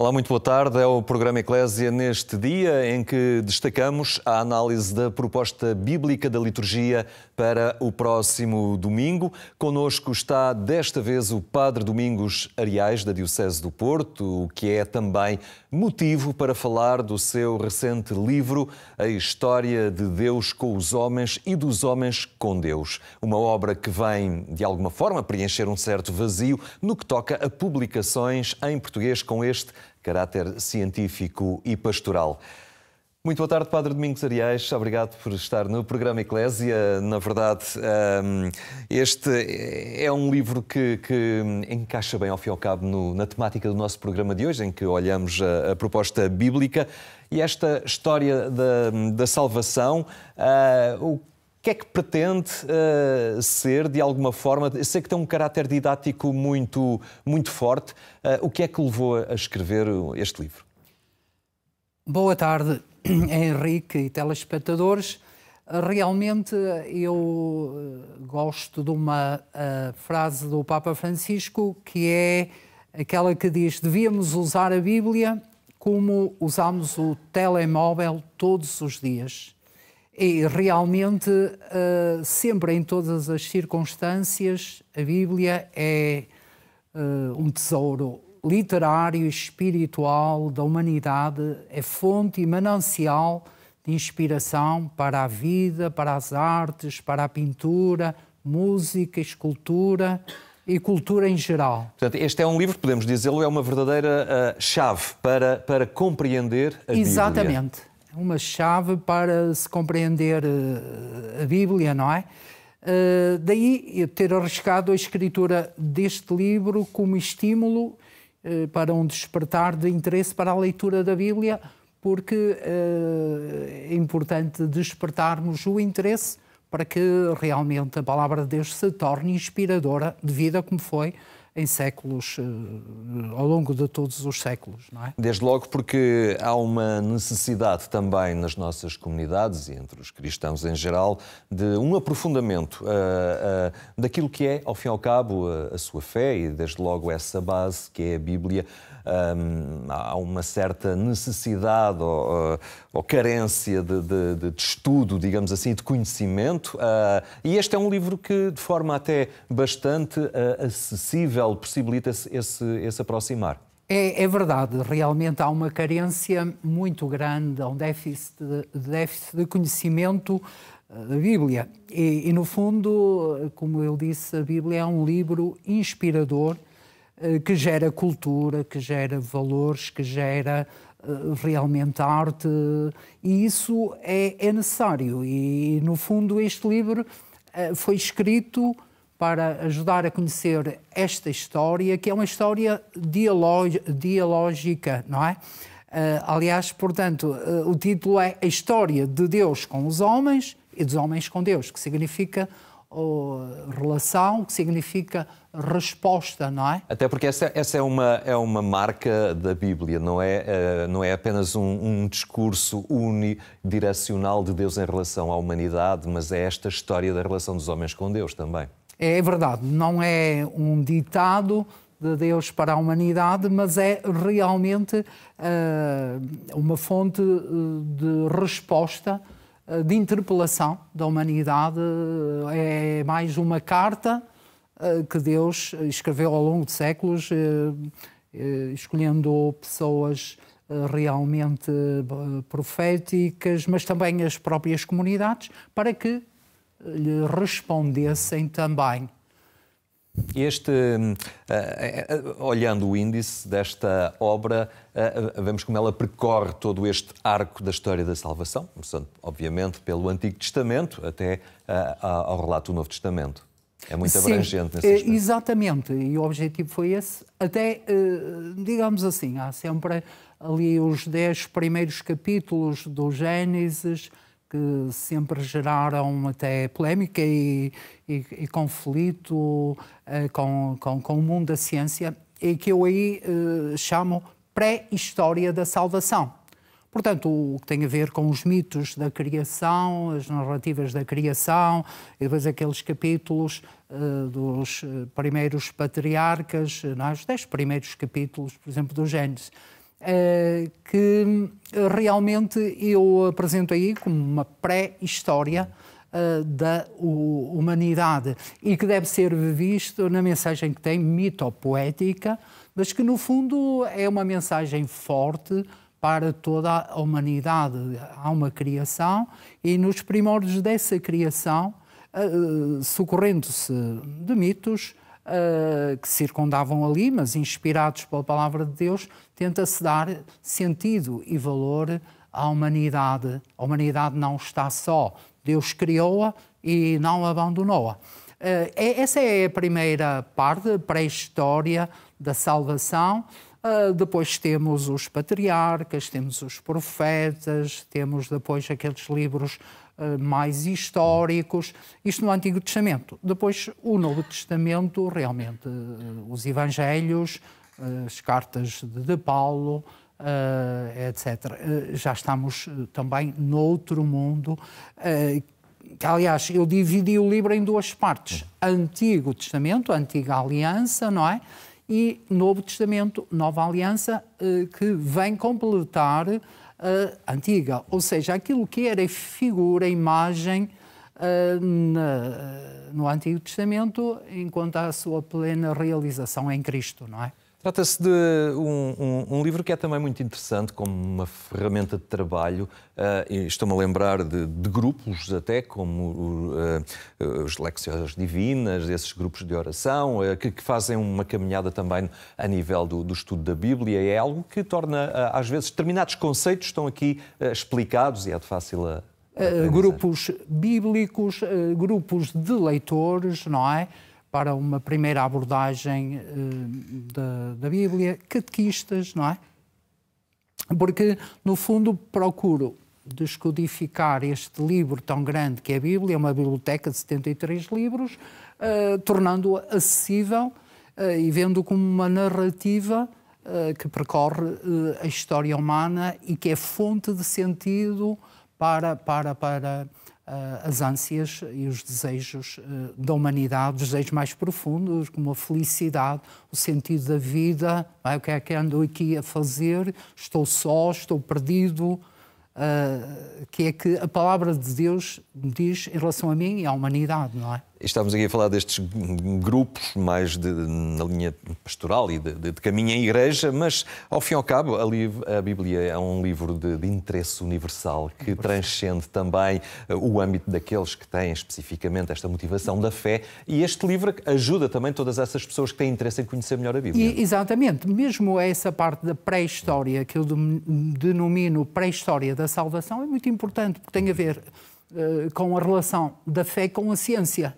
Olá, muito boa tarde. É o programa Eclésia neste dia em que destacamos a análise da proposta bíblica da liturgia para o próximo domingo. Conosco está desta vez o Padre Domingos Ariais, da Diocese do Porto, que é também motivo para falar do seu recente livro A História de Deus com os Homens e dos Homens com Deus. Uma obra que vem, de alguma forma, preencher um certo vazio no que toca a publicações em português com este caráter científico e pastoral. Muito boa tarde, Padre Domingos Arias. Obrigado por estar no programa Eclésia. Na verdade, hum, este é um livro que, que encaixa bem, ao fim e ao cabo, no, na temática do nosso programa de hoje, em que olhamos a, a proposta bíblica e esta história da, da salvação. Ah, o que é que pretende ah, ser, de alguma forma? Sei que tem um caráter didático muito, muito forte. Ah, o que é que levou a escrever este livro? Boa tarde. É Henrique e telespectadores, realmente eu eh, gosto de uma eh, frase do Papa Francisco que é aquela que diz: devíamos usar a Bíblia como usamos o telemóvel todos os dias. E realmente, eh, sempre em todas as circunstâncias, a Bíblia é um tesouro literário e espiritual da humanidade é fonte e manancial de inspiração para a vida, para as artes, para a pintura, música, escultura e cultura em geral. Portanto, este é um livro, podemos dizê-lo, é uma verdadeira uh, chave para, para compreender a Exatamente. Bíblia. Exatamente. É uma chave para se compreender uh, a Bíblia, não é? Uh, daí eu ter arriscado a escritura deste livro como estímulo eh, para um despertar de interesse para a leitura da Bíblia, porque eh, é importante despertarmos o interesse para que realmente a palavra de Deus se torne inspiradora de vida, como foi em séculos, eh, ao longo de todos os séculos, não é? Desde logo porque há uma necessidade também nas nossas comunidades e entre os cristãos em geral de um aprofundamento uh, uh, daquilo que é, ao fim e ao cabo, a, a, sua fé e desde logo essa base que é a Bíblia. Um, há uma certa necessidade ou, ou carência de, de, de, estudo, digamos assim, de conhecimento. Uh, e este é um livro que, de forma até bastante acessível, Portugal possibilita-se esse, esse aproximar. É, é, verdade, realmente há uma carência muito grande, há um déficit de, déficit de conhecimento eh, da Bíblia. E, e, no fundo, eh, como eu disse, a Bíblia é um livro inspirador eh, que gera cultura, que gera valores, que gera realmente arte, e isso é, é necessário. E, no fundo, este livro foi escrito para ajudar a conhecer esta história, que é uma história dialógica, não é? Uh, aliás, portanto, uh, o título é A História de Deus com os Homens e dos Homens com Deus, que significa relação, que significa resposta, não é? Até porque essa, essa é, uma, é uma marca da Bíblia, não é, uh, não é apenas um, um discurso unidirecional de Deus em relação à humanidade, mas é esta história da relação dos homens com Deus também. É, é verdade, não é um ditado de Deus para a humanidade, mas é realmente uh, uma fonte eh, de resposta, eh, de interpelação da humanidade. É mais uma carta que Deus escreveu ao longo de séculos, escolhendo pessoas realmente proféticas, mas também as próprias comunidades, para que lhe respondessem também. Este, hum, eh, eh, eh, olhando o índice desta obra, vemos como ela percorre todo este arco da história da salvação, começando, obviamente, pelo Antigo Testamento até ao relato do Novo Testamento. É muito Sim, abrangente nesse aspecto. Exatamente, e o objetivo foi esse. Até, digamos assim, há sempre ali os dez primeiros capítulos do Gênesis, que sempre geraram até polémica e, e, e conflito uh, com, com, com, o mundo da ciência, e que eu aí uh, chamo pré-história da salvação. Portanto, o que tem a ver com os mitos da criação, as narrativas da criação, e depois aqueles capítulos uh, dos primeiros patriarcas, não, é? os dez primeiros capítulos, por exemplo, do Gênesis eh, que eh, realmente eu apresento aí como uma pré-história eh, da humanidade e que deve ser visto na mensagem que tem, mitopoética, mas que no fundo é uma mensagem forte para toda a humanidade. Há uma criação e nos primórdios dessa criação, socorrendo-se de mitos, uh, que circundavam ali, mas inspirados pela palavra de Deus, tenta-se dar sentido e valor à humanidade. A humanidade não está só. Deus criou-a e não abandonou-a. Uh, essa é a primeira parte, pré-história da salvação. Uh, depois temos os patriarcas, temos os profetas, temos depois aqueles livros eh, mais históricos, isto no Antigo Testamento. Depois, o Novo Testamento, realmente, eh, os Evangelhos, eh, as cartas de Paulo, etc. Já estamos também noutro mundo. Aliás, eu dividi o livro em duas partes: Antigo Testamento, Antiga Aliança, não é? E Novo Testamento, Nova Aliança, que vem completar uh, antiga, ou seja, aquilo que era figura, imagem uh, na, no Antigo Testamento, enquanto a sua plena realização em Cristo, não é? Trata-se de um, um, um, livro que é também muito interessante como uma ferramenta de trabalho. Uh, Estou-me a lembrar de, de, grupos, até como uh, os Lexiões Divinas, esses grupos de oração, uh, que, que, fazem uma caminhada também a nível do, do, estudo da Bíblia. É algo que torna, às vezes, determinados conceitos estão aqui explicados e é de fácil a. a grupos bíblicos, grupos de leitores, não é? para uma primeira abordagem uh, da, da, Bíblia, catequistas, não é? Porque, no fundo, procuro descodificar este livro tão grande que é a Bíblia, é uma biblioteca de 73 livros, uh, tornando-o acessível uh, e vendo como uma narrativa que percorre a história humana e que é fonte de sentido para, para, para ah, as ânsias e os desejos ah, da humanidade, os desejos mais profundos, como a felicidade, o sentido da vida, é? o que é que ando aqui a fazer, estou só, estou perdido, uh, que é que a palavra de Deus diz em relação a mim e à humanidade, não é? Estávamos aqui a falar destes grupos mais de, na linha pastoral e de, de, de, caminho à igreja, mas ao fim e ao cabo a, liv, a Bíblia é um livro de, de interesse universal que transcende também uh, o âmbito daqueles que têm especificamente esta motivação da fé e este livro ajuda também todas essas pessoas que têm interesse em conhecer melhor a Bíblia. E, exatamente, mesmo essa parte da pré-história que eu denomino pré-história da salvação é muito importante porque tem a ver eh, com a relação da fé com a ciência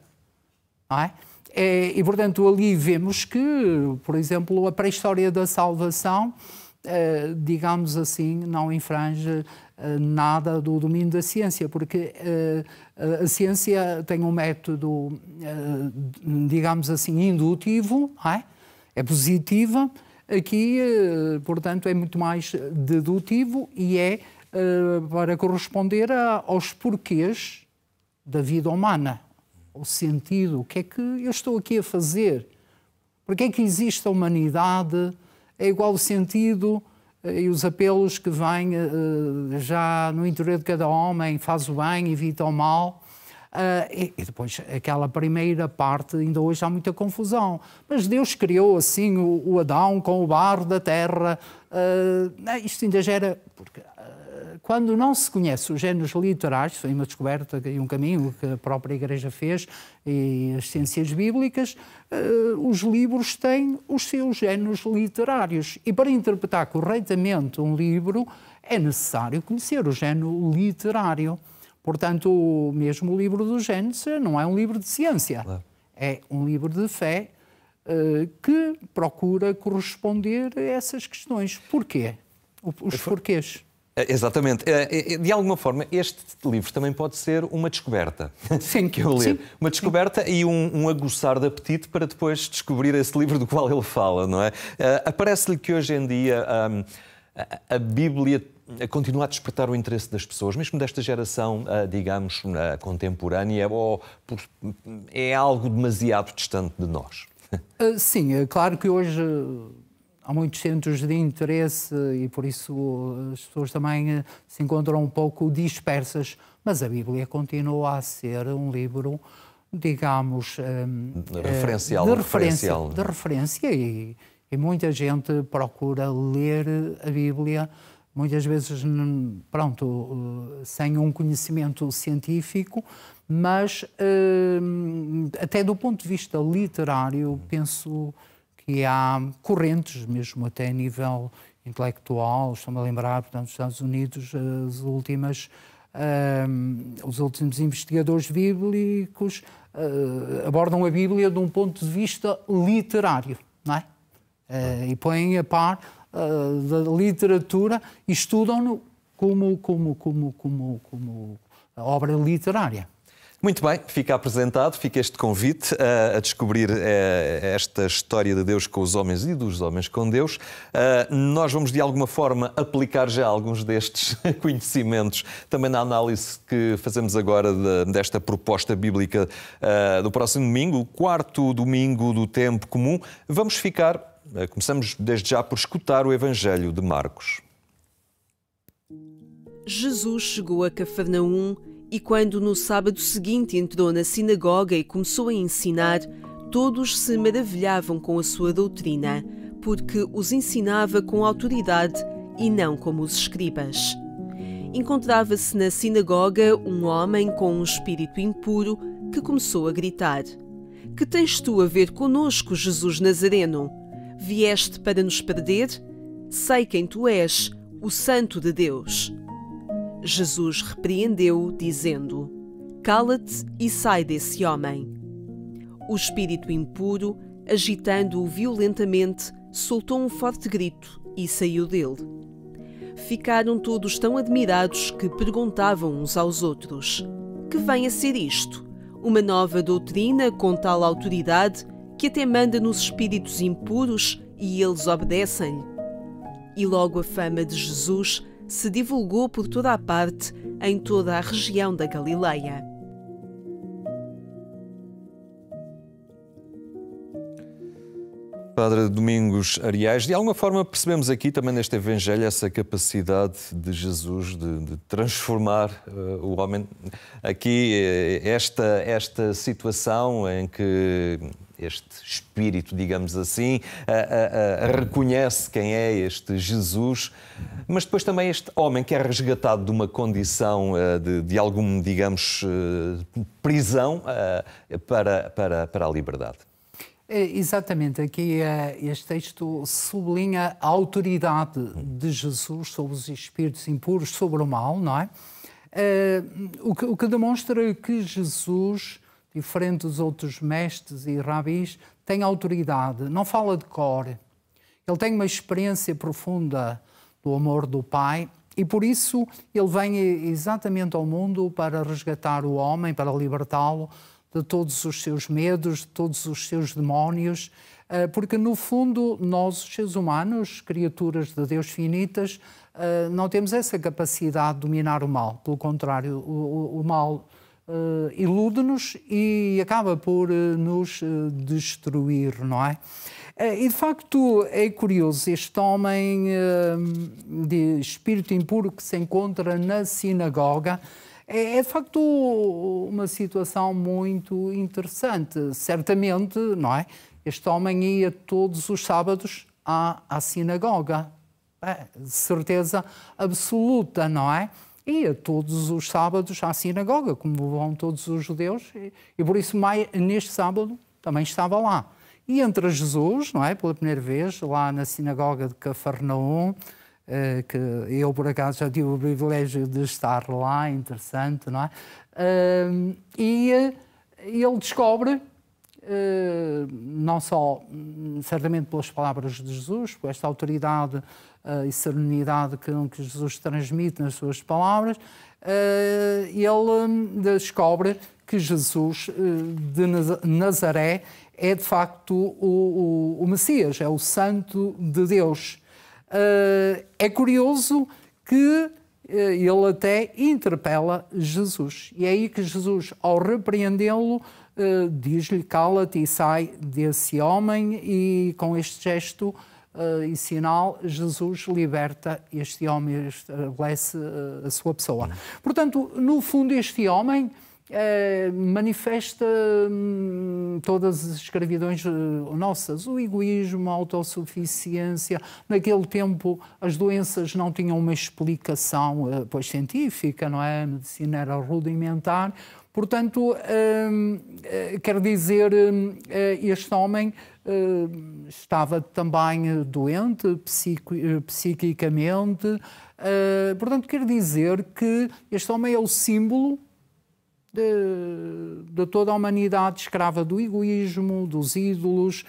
não é? É, e, portanto, ali vemos que, por exemplo, a pré-história da salvação, eh, digamos assim, não infrange eh, nada do domínio da ciência, porque eh, a ciência tem um método, digamos assim, indutivo, é? é? positiva, aqui, portanto, é muito mais dedutivo e é para corresponder a, aos porquês da vida humana, o sentido, o que é que eu estou aqui a fazer? Por que é que existe a humanidade? É igual o sentido eh, e os apelos que vêm eh, eh, já no interior de cada homem, faz o bem, evita o mal. e, depois aquela primeira parte, ainda hoje há muita confusão. Mas Deus criou assim o, Adão com o barro da terra. isto ainda gera. Porque quando não se conhece os géneros literários, foi uma descoberta e um caminho que a própria Igreja fez, e as ciências bíblicas, eh, os livros têm os seus géneros literários. E para interpretar corretamente um livro, é necessário conhecer o género literário. Portanto, o mesmo livro do Gênesis não é um livro de ciência, é um livro de fé uh, que procura corresponder a essas questões. Porquê? Os porquês. Eh, exatamente. Eh, eh, de alguma forma, este livro também pode ser uma descoberta. Sim. que eu ler. Uma descoberta Sim. e um, um, aguçar de apetite para depois descobrir esse livro do qual ele fala, não é? Uh, Aparece-lhe que hoje em dia um, a, a, Bíblia continua a despertar o interesse das pessoas, mesmo desta geração, uh, digamos, uh, contemporânea, ou por, é algo demasiado distante de nós? Sim, é claro que hoje há muitos centros de interesse e por isso as pessoas também eh, se encontram um pouco dispersas, mas a Bíblia continua a ser um livro, digamos, ehm, eh, de referencial, de referência, é? de referência e, e muita gente procura ler a Bíblia muitas vezes pronto eh, sem um conhecimento científico mas ehm, até do ponto de vista literário penso que há correntes, mesmo até a nível intelectual, estou-me a lembrar, portanto, dos Estados Unidos, as últimas, os últimos investigadores bíblicos uh, abordam a Bíblia de um ponto de vista literário, não é? Uh, e põem a par ah, da literatura e estudam-no como, como, como, como, como obra literária. Muito bem, fica apresentado, fica este convite a descobrir eh, esta história de Deus com os homens e dos homens com Deus. Uh, nós vamos, de alguma forma, aplicar já alguns destes conhecimentos também na análise que fazemos agora de, desta proposta bíblica eh, do próximo domingo, o quarto domingo do tempo comum. Vamos ficar, começamos desde já por escutar o Evangelho de Marcos. Jesus chegou a Cafarnaum e quando no sábado seguinte entrou na sinagoga e começou a ensinar, todos se maravilhavam com a sua doutrina, porque os ensinava com autoridade e não como os escribas. Encontrava-se na sinagoga um homem com um espírito impuro que começou a gritar: Que tens tu a ver conosco, Jesus Nazareno? Vieste para nos perder? Sei quem tu és, o Santo de Deus. Jesus repreendeu, dizendo: Cala-te e sai desse homem. O espírito impuro, agitando-o violentamente, soltou um forte grito e saiu dele. Ficaram todos tão admirados que perguntavam uns aos outros: Que vem a ser isto? Uma nova doutrina com tal autoridade que até manda nos espíritos impuros e eles obedecem-lhe. E logo a fama de Jesus se divulgou por toda a parte, em toda a região da Galileia. Padre Domingos Arias, de alguma forma percebemos aqui também neste Evangelho essa capacidade de Jesus de, de transformar uh, o homem. Aqui, eh, esta, esta situação em que este espírito, digamos assim, a, a, a, reconhece quem é este Jesus, mas depois também este homem que é resgatado de uma condição eh, de, de algum, digamos, eh, prisão eh, para, para, para a liberdade. É, exatamente, aqui este texto sublinha a autoridade de Jesus sobre os espíritos impuros, sobre o mal, não é? O que, demonstra que Jesus diferente dos outros mestres e rabis, tem autoridade, não fala de cor. Ele tem uma experiência profunda do amor do Pai e por isso ele vem exatamente ao mundo para resgatar o homem, para libertá-lo de todos os seus medos, de todos os seus demónios, eh, porque no fundo nós, seres humanos, criaturas de Deus finitas, eh, não temos essa capacidade de dominar o mal. Pelo contrário, o, o mal eh, ilude-nos e acaba por eh, nos eh, destruir, não é? E de facto é curioso, este homem de espírito impuro que se encontra na sinagoga é, é de facto uma situação muito interessante. Certamente, não é? Este homem ia todos os sábados à, à sinagoga. É, certeza absoluta, não é? ia todos os sábados à sinagoga, como vão todos os judeus, e, e por isso mais, neste sábado também estava lá. E entra Jesus, não é, pela primeira vez, lá na sinagoga de Cafarnaum, eh, que eu por acaso já tive o privilégio de estar lá, interessante, não é? Uh, e eh, ele descobre eh, não só, hum, certamente, pelas palavras de Jesus, por esta autoridade eh, e serenidade que Jesus transmite nas suas palavras, eh, ele hum, descobre que Jesus de Nazaré é, de facto, o, o, o Messias, é o Santo de Deus. É curioso que eh, ele até interpela Jesus. E é aí que Jesus, ao repreendê-lo, eh, diz-lhe: cala-te e sai desse homem, e com este gesto eh, e sinal, Jesus liberta este homem, estabelece a sua pessoa. Hum. Portanto, no fundo, este homem eh, manifesta hum, todas as escravidões eh, nossas, o egoísmo, a autossuficiência. Naquele tempo as doenças não tinham uma explicação eh, pois científica, não é? A medicina era rudimentar. Portanto, hum, quer dizer, hum, este homem hum, estava também doente psico, psiquicamente. portanto, quer dizer que este homem é o símbolo de, de, toda a humanidade escrava do egoísmo, dos ídolos,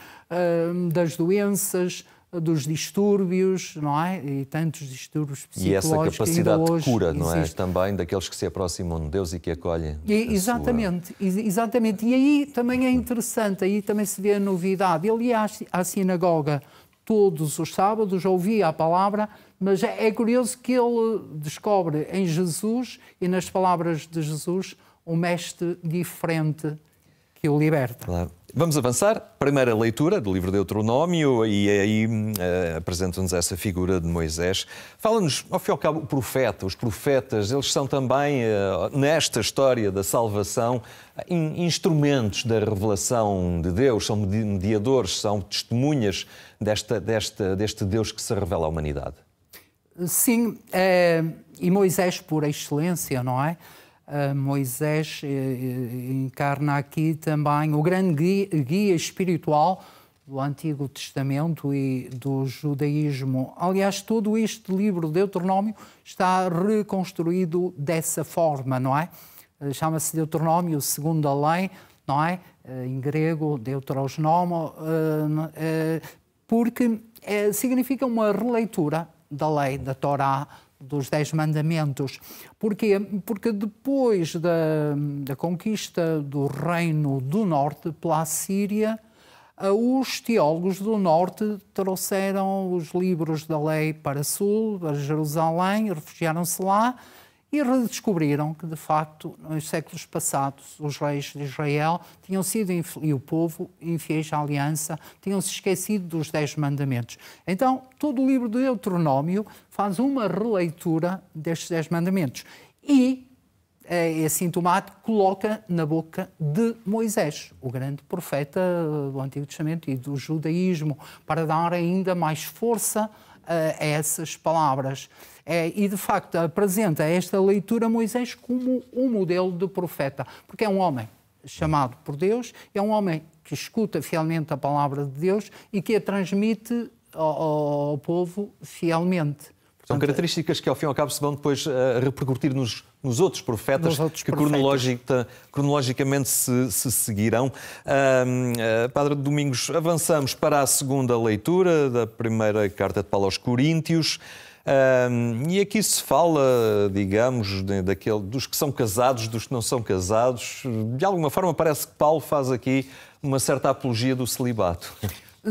hum, das doenças, dos distúrbios, não é? E tantos distúrbios psicológicos. E essa capacidade de cura, não é? existe. é? Também daqueles que se aproximam de Deus e que acolhem. E, exatamente, sua... exatamente. E aí também é interessante, aí também se vê a novidade. Ele ia à sinagoga todos os sábados, ouvia a palavra, mas é, é curioso que ele descobre em Jesus e nas palavras de Jesus um mestre diferente que o liberta. Claro. Vamos avançar. Primeira leitura do livro de Deuteronômio e aí uh, apresenta-nos essa figura de Moisés. Fala-nos, ao fim e ao cabo, o profeta. Os profetas, eles são também, uh, nesta história da salvação, in instrumentos da revelação de Deus, são mediadores, são testemunhas desta, desta, deste Deus que se revela à humanidade. Sim, é... e Moisés por excelência, não é? Ah, Moisés eh, eh, encarna aqui também o grande guia, guia espiritual do Antigo Testamento e do judaísmo. Aliás, todo este livro de Deuteronômio está reconstruído dessa forma, não é? Eh, chama-se Deuteronômio, segundo a lei, não é? Em grego, Deuteronomo, porque significa uma releitura da lei, da Torá, dos Dez Mandamentos. Porquê? Porque depois da, da conquista do Reino do Norte pela Síria, os teólogos do Norte trouxeram os livros da lei para Sul, para Jerusalém, refugiaram-se lá e redescobriram que, de facto, nos séculos passados, os reis de Israel tinham sido, e o povo, infiéis à aliança, tinham se esquecido dos Dez Mandamentos. Então, todo o livro de Deuteronômio faz uma releitura destes Dez Mandamentos e, é, eh, é sintomático, coloca na boca de Moisés, o grande profeta do Antigo Testamento e do judaísmo, para dar ainda mais força a essas palavras. É, e de facto apresenta esta leitura Moisés como um modelo de profeta, porque é um homem chamado por Deus, é um homem que escuta fielmente a palavra de Deus e que a transmite ao, ao povo fielmente. São características que, ao fim e ao cabo, se vão depois uh, repercutir nos, nos outros profetas nos outros que profetas. cronologicamente se, se seguirão. Uh, uh, Padre Domingos, avançamos para a segunda leitura da primeira carta de Paulo aos Coríntios. Uh, e aqui se fala, digamos, de, daquele, dos que são casados, dos que não são casados. De alguma forma, parece que Paulo faz aqui uma certa apologia do celibato.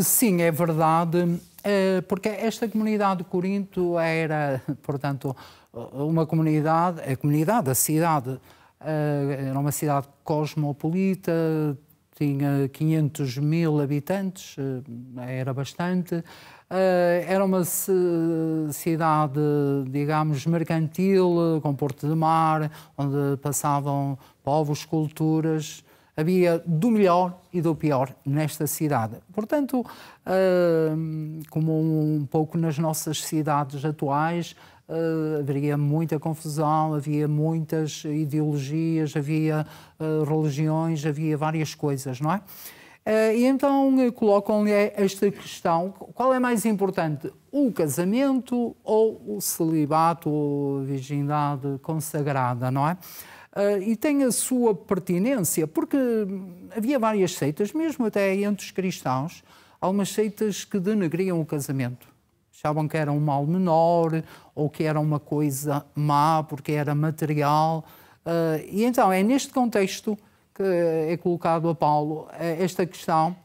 Sim, é verdade. Eh, porque esta comunidade de Corinto era, portanto, uma comunidade, a comunidade, a cidade, eh, era uma cidade cosmopolita, tinha 500 mil habitantes, eh, era bastante. Era uma cidade, digamos, mercantil, com porto de mar, onde passavam povos, culturas havia do melhor e do pior nesta cidade. Portanto, ah, como um pouco nas nossas cidades atuais, ah, haveria muita confusão, havia muitas ideologias, havia ah, religiões, havia várias coisas, não é? e então colocam-lhe esta questão: qual é mais importante, o casamento ou o celibato ou virgindade consagrada, não é? Uh, e tem a sua pertinência, porque havia várias seitas, mesmo até entre os cristãos, algumas seitas que denegriam o casamento. Achavam que era um mal menor ou que era uma coisa má porque era material. Uh, e então é neste contexto que é colocado a Paulo ah, esta questão.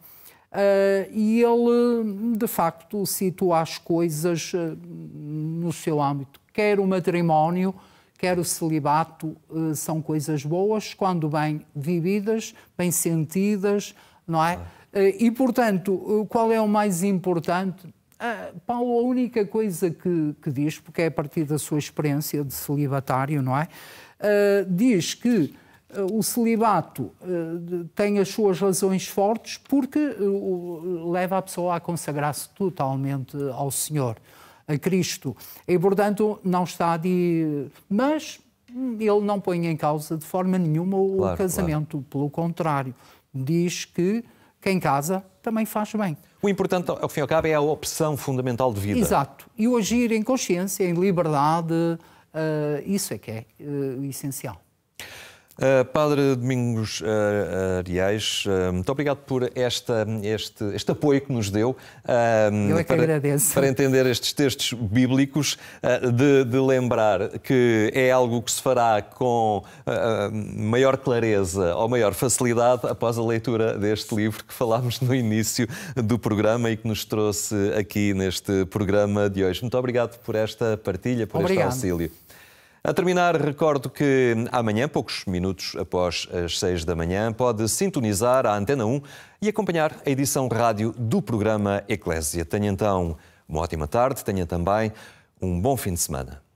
Uh, e ele, de facto, situa as coisas no seu âmbito, quer o matrimónio, quer o celibato eh, são coisas boas quando bem vividas, bem sentidas, não é? Eh, e, portanto, eh, qual é o mais importante? Ah, Paulo, a única coisa que, que, diz, porque é a partir da sua experiência de celibatário, não é? Ah, diz que o celibato tem as suas razões fortes porque leva a pessoa a consagrar-se totalmente ao Senhor a Cristo. E, portanto, não está de. Mas ele não põe em causa de forma nenhuma o claro, casamento, claro. pelo contrário, diz que quem casa também faz bem. O importante, ao fim e ao cabo, é a opção fundamental de vida. Exato. E o agir em consciência, em liberdade, uh, isso é que é uh, essencial. Uh, padre Domingos uh, eh, Arias, uh, eh, muito obrigado por esta, este, este apoio que nos deu. Eu é que para, agradeço. Para entender estes textos bíblicos, de, de, lembrar que é algo que se fará com maior clareza ou maior facilidade após a leitura deste livro que falámos no início do programa e que nos trouxe aqui neste programa de hoje. Muito obrigado por esta partilha, por obrigado. este auxílio. A terminar, recordo que amanhã, poucos minutos após as seis da manhã, pode sintonizar a Antena 1 e acompanhar a edição rádio do programa Eclésia. Tenha então uma ótima tarde, tenha também um bom fim de semana.